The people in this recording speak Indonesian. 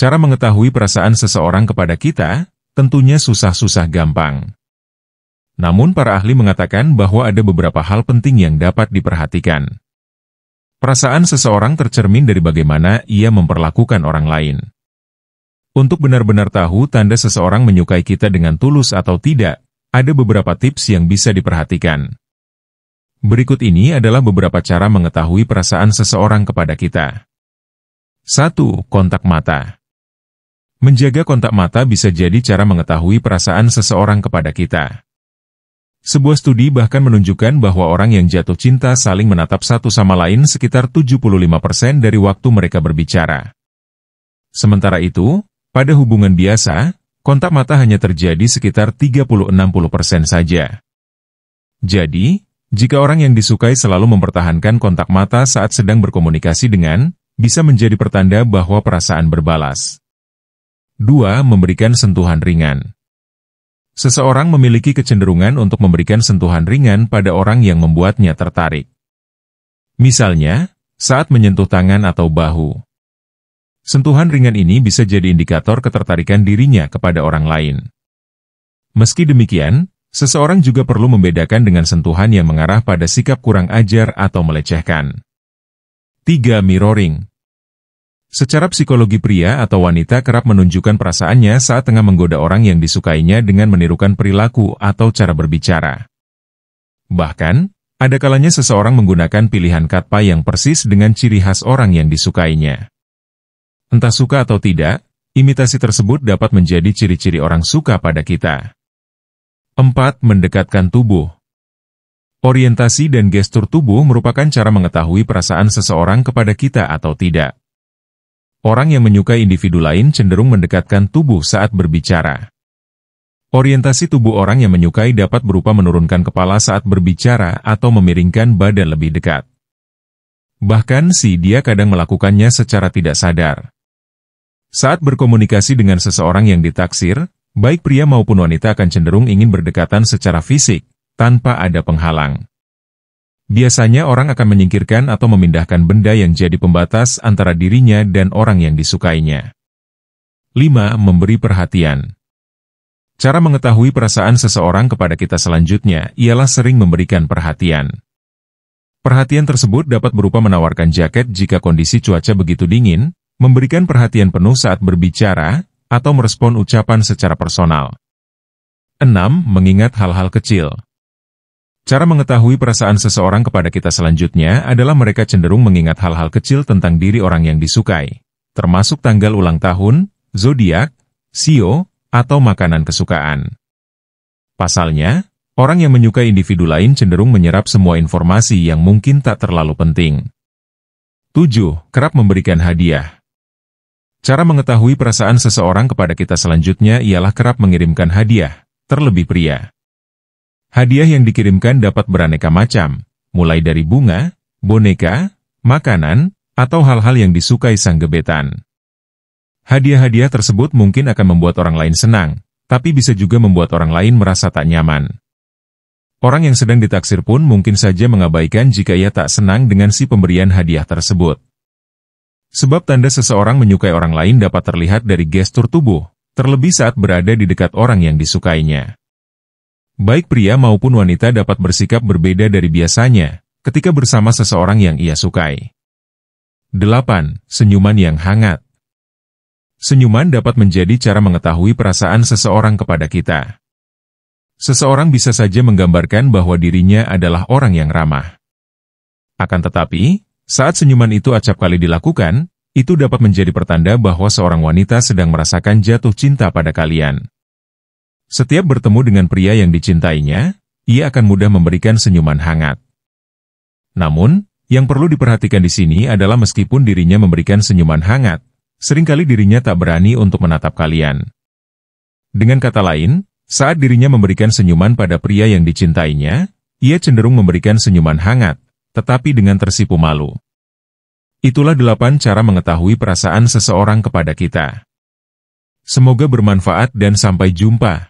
Cara mengetahui perasaan seseorang kepada kita, tentunya susah-susah gampang. Namun para ahli mengatakan bahwa ada beberapa hal penting yang dapat diperhatikan. Perasaan seseorang tercermin dari bagaimana ia memperlakukan orang lain. Untuk benar-benar tahu tanda seseorang menyukai kita dengan tulus atau tidak, ada beberapa tips yang bisa diperhatikan. Berikut ini adalah beberapa cara mengetahui perasaan seseorang kepada kita. 1. Kontak mata Menjaga kontak mata bisa jadi cara mengetahui perasaan seseorang kepada kita. Sebuah studi bahkan menunjukkan bahwa orang yang jatuh cinta saling menatap satu sama lain sekitar 75% dari waktu mereka berbicara. Sementara itu, pada hubungan biasa, kontak mata hanya terjadi sekitar 30-60% saja. Jadi, jika orang yang disukai selalu mempertahankan kontak mata saat sedang berkomunikasi dengan, bisa menjadi pertanda bahwa perasaan berbalas. 2. Memberikan sentuhan ringan. Seseorang memiliki kecenderungan untuk memberikan sentuhan ringan pada orang yang membuatnya tertarik. Misalnya, saat menyentuh tangan atau bahu. Sentuhan ringan ini bisa jadi indikator ketertarikan dirinya kepada orang lain. Meski demikian, seseorang juga perlu membedakan dengan sentuhan yang mengarah pada sikap kurang ajar atau melecehkan. 3. Mirroring Secara psikologi pria atau wanita kerap menunjukkan perasaannya saat tengah menggoda orang yang disukainya dengan menirukan perilaku atau cara berbicara. Bahkan, ada kalanya seseorang menggunakan pilihan kata yang persis dengan ciri khas orang yang disukainya. Entah suka atau tidak, imitasi tersebut dapat menjadi ciri-ciri orang suka pada kita. 4. Mendekatkan tubuh Orientasi dan gestur tubuh merupakan cara mengetahui perasaan seseorang kepada kita atau tidak. Orang yang menyukai individu lain cenderung mendekatkan tubuh saat berbicara. Orientasi tubuh orang yang menyukai dapat berupa menurunkan kepala saat berbicara atau memiringkan badan lebih dekat. Bahkan si dia kadang melakukannya secara tidak sadar. Saat berkomunikasi dengan seseorang yang ditaksir, baik pria maupun wanita akan cenderung ingin berdekatan secara fisik, tanpa ada penghalang. Biasanya orang akan menyingkirkan atau memindahkan benda yang jadi pembatas antara dirinya dan orang yang disukainya. 5. Memberi perhatian Cara mengetahui perasaan seseorang kepada kita selanjutnya ialah sering memberikan perhatian. Perhatian tersebut dapat berupa menawarkan jaket jika kondisi cuaca begitu dingin, memberikan perhatian penuh saat berbicara, atau merespon ucapan secara personal. 6. Mengingat hal-hal kecil Cara mengetahui perasaan seseorang kepada kita selanjutnya adalah mereka cenderung mengingat hal-hal kecil tentang diri orang yang disukai, termasuk tanggal ulang tahun, zodiak, sio, e atau makanan kesukaan. Pasalnya, orang yang menyukai individu lain cenderung menyerap semua informasi yang mungkin tak terlalu penting. 7. Kerap memberikan hadiah. Cara mengetahui perasaan seseorang kepada kita selanjutnya ialah kerap mengirimkan hadiah, terlebih pria. Hadiah yang dikirimkan dapat beraneka macam, mulai dari bunga, boneka, makanan, atau hal-hal yang disukai sang gebetan. Hadiah-hadiah tersebut mungkin akan membuat orang lain senang, tapi bisa juga membuat orang lain merasa tak nyaman. Orang yang sedang ditaksir pun mungkin saja mengabaikan jika ia tak senang dengan si pemberian hadiah tersebut. Sebab tanda seseorang menyukai orang lain dapat terlihat dari gestur tubuh, terlebih saat berada di dekat orang yang disukainya. Baik pria maupun wanita dapat bersikap berbeda dari biasanya ketika bersama seseorang yang ia sukai. 8. Senyuman yang hangat Senyuman dapat menjadi cara mengetahui perasaan seseorang kepada kita. Seseorang bisa saja menggambarkan bahwa dirinya adalah orang yang ramah. Akan tetapi, saat senyuman itu acap kali dilakukan, itu dapat menjadi pertanda bahwa seorang wanita sedang merasakan jatuh cinta pada kalian. Setiap bertemu dengan pria yang dicintainya, ia akan mudah memberikan senyuman hangat. Namun, yang perlu diperhatikan di sini adalah meskipun dirinya memberikan senyuman hangat, seringkali dirinya tak berani untuk menatap kalian. Dengan kata lain, saat dirinya memberikan senyuman pada pria yang dicintainya, ia cenderung memberikan senyuman hangat, tetapi dengan tersipu malu. Itulah delapan cara mengetahui perasaan seseorang kepada kita. Semoga bermanfaat dan sampai jumpa.